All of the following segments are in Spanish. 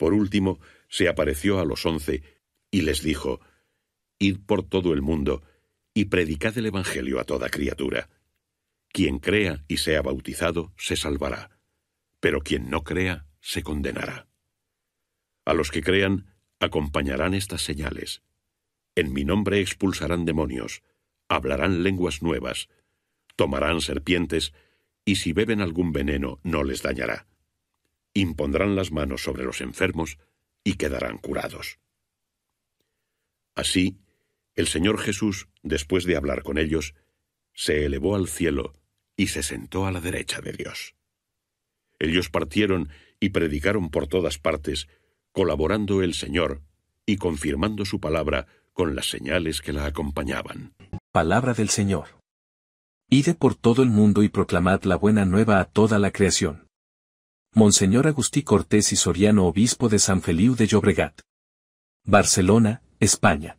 Por último, se apareció a los once y les dijo, Id por todo el mundo y predicad el Evangelio a toda criatura. Quien crea y sea bautizado se salvará, pero quien no crea se condenará. A los que crean acompañarán estas señales. En mi nombre expulsarán demonios, hablarán lenguas nuevas, tomarán serpientes, y si beben algún veneno no les dañará impondrán las manos sobre los enfermos y quedarán curados. Así, el Señor Jesús, después de hablar con ellos, se elevó al cielo y se sentó a la derecha de Dios. Ellos partieron y predicaron por todas partes, colaborando el Señor y confirmando su palabra con las señales que la acompañaban. Palabra del Señor. Ide por todo el mundo y proclamad la buena nueva a toda la creación. Monseñor Agustí Cortés y Soriano Obispo de San Feliu de Llobregat. Barcelona, España.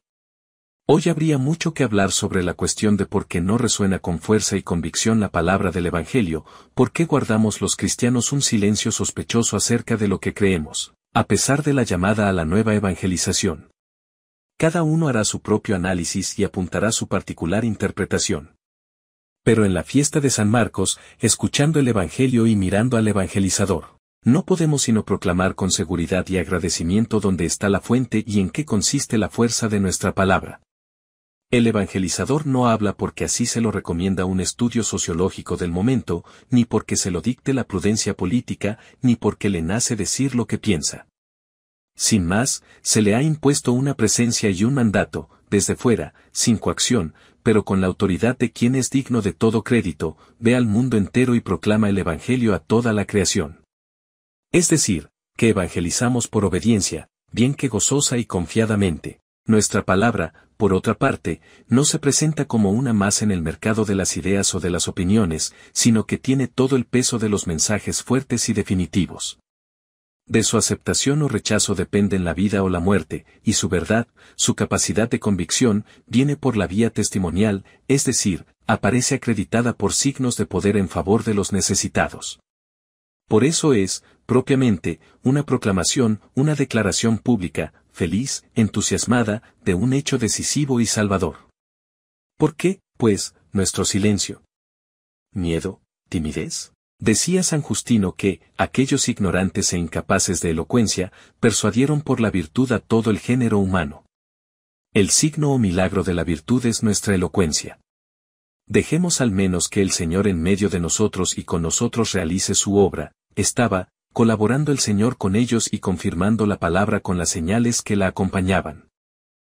Hoy habría mucho que hablar sobre la cuestión de por qué no resuena con fuerza y convicción la palabra del Evangelio, por qué guardamos los cristianos un silencio sospechoso acerca de lo que creemos, a pesar de la llamada a la nueva evangelización. Cada uno hará su propio análisis y apuntará su particular interpretación pero en la fiesta de San Marcos, escuchando el Evangelio y mirando al evangelizador. No podemos sino proclamar con seguridad y agradecimiento dónde está la fuente y en qué consiste la fuerza de nuestra palabra. El evangelizador no habla porque así se lo recomienda un estudio sociológico del momento, ni porque se lo dicte la prudencia política, ni porque le nace decir lo que piensa. Sin más, se le ha impuesto una presencia y un mandato, desde fuera, sin coacción, pero con la autoridad de quien es digno de todo crédito, ve al mundo entero y proclama el Evangelio a toda la creación. Es decir, que evangelizamos por obediencia, bien que gozosa y confiadamente. Nuestra palabra, por otra parte, no se presenta como una más en el mercado de las ideas o de las opiniones, sino que tiene todo el peso de los mensajes fuertes y definitivos. De su aceptación o rechazo dependen la vida o la muerte, y su verdad, su capacidad de convicción, viene por la vía testimonial, es decir, aparece acreditada por signos de poder en favor de los necesitados. Por eso es, propiamente, una proclamación, una declaración pública, feliz, entusiasmada, de un hecho decisivo y salvador. ¿Por qué, pues, nuestro silencio? ¿Miedo? ¿Timidez? Decía San Justino que, aquellos ignorantes e incapaces de elocuencia, persuadieron por la virtud a todo el género humano. El signo o milagro de la virtud es nuestra elocuencia. Dejemos al menos que el Señor en medio de nosotros y con nosotros realice su obra, estaba, colaborando el Señor con ellos y confirmando la palabra con las señales que la acompañaban.